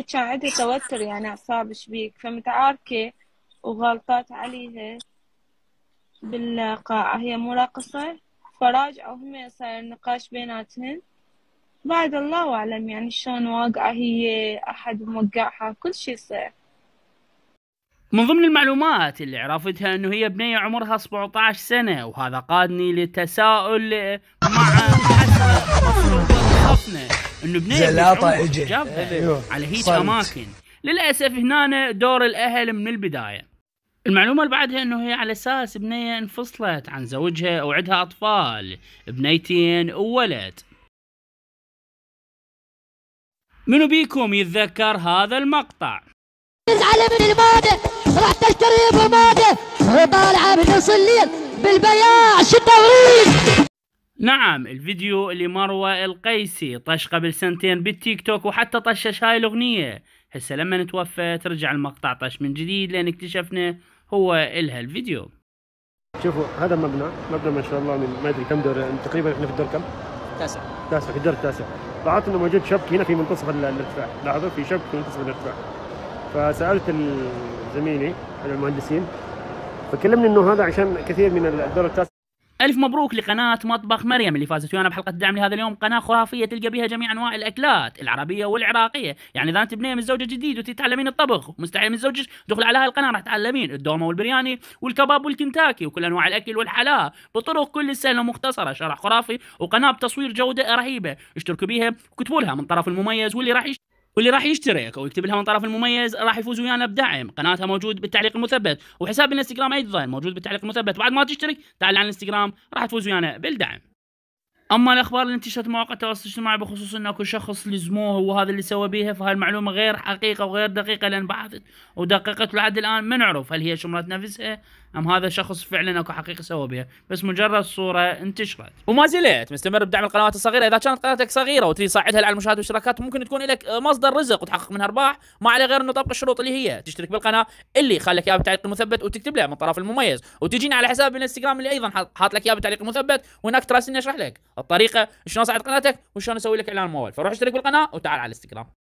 هي كان عندها توتر يعني أعصاب شبيك فمتعاركة وغلطات عليها بالقاعة هي مو راقصة فراجعة هم صار نقاش بيناتهن بعد الله أعلم يعني شلون واقعة هي أحد موقعها كل شي صار من ضمن المعلومات اللي عرفتها انه هي بنية عمرها 17 سنة وهذا قادني للتساؤل مع حسن انه بنية زلاطة أيوه. على هيك اماكن للاسف هنا دور الاهل من البداية المعلومة اللي بعدها انه هي على اساس بنية انفصلت عن زوجها وعدها اطفال بنيتين وولد منو بيكم يتذكر هذا المقطع على من الماده راح تشتري برماده وطالعه بنص الليل بالبياع شتورين نعم الفيديو اللي مروى القيسي طش قبل سنتين بالتيك توك وحتى طشش هاي الاغنية هسه لما نتوفى ترجع المقطع طش من جديد لان اكتشفنا هو الها الفيديو شوفوا هذا المبنى مبنى ما شاء الله من ما ادري كم دور تقريبا احنا في الدور كم؟ تاسع تاسع في الدور التاسع لاحظت انه موجود شبك هنا في منتصف الارتفاع لاحظوا في شبك في منتصف الارتفاع فسالت زميلي احد المهندسين فكلمني انه هذا عشان كثير من الدور التاسع الف مبروك لقناه مطبخ مريم اللي فازت ويانا بحلقه الدعم لهذا اليوم قناه خرافيه تلقى بها جميع انواع الاكلات العربيه والعراقيه يعني اذا انت بنيه من زوجه جديد وتتعلمين الطبخ مستحيل من زوجك دخل على هاي القناه راح تعلمين الدومه والبرياني والكباب والكنتاكي وكل انواع الاكل والحلاة بطرق كل سهله ومختصره شرح خرافي وقناه بتصوير جوده رهيبه اشتركوا بيها وكتبوا لها من طرف المميز واللي راح واللي راح يشترك يكتب لها من طرف المميز راح يفوز ويانا بدعم قناتها موجود بالتعليق المثبت وحساب الانستغرام ايضا موجود بالتعليق المثبت بعد ما تشترك تعال على الانستغرام راح تفوز ويانا بالدعم اما الاخبار اللي انتشرت مواقع التواصل الاجتماعي بخصوص ان اكو شخص لزموه وهذا اللي سوى بيها فهالمعلومة المعلومه غير حقيقه وغير دقيقه لان بحثت ودققت لحد الان ما نعرف هل هي شمرت نفسها ام هذا شخص فعلا اكو حقيقه سوى بيها بس مجرد صوره انتشرت وما زلت مستمر بدعم القنوات الصغيره اذا كانت قناتك صغيره وتريد تساعدها على المشاهدات والاشتراكات ممكن تكون لك مصدر رزق وتحقق منها ارباح ما عليه غير انه طبق الشروط اللي هي تشترك بالقناه اللي خلك اياها بالتعليق المثبت وتكتب له من الطرف المميز وتجيني على حساب الانستغرام اللي ايضا حاط لك اياه بالتعليق المثبت وهناك تراسلني اشرح لك الطريقه شلون اساعد قناتك وشلون اسوي لك اعلان موبايل فروح اشترك بالقناه وتعال على الانستغرام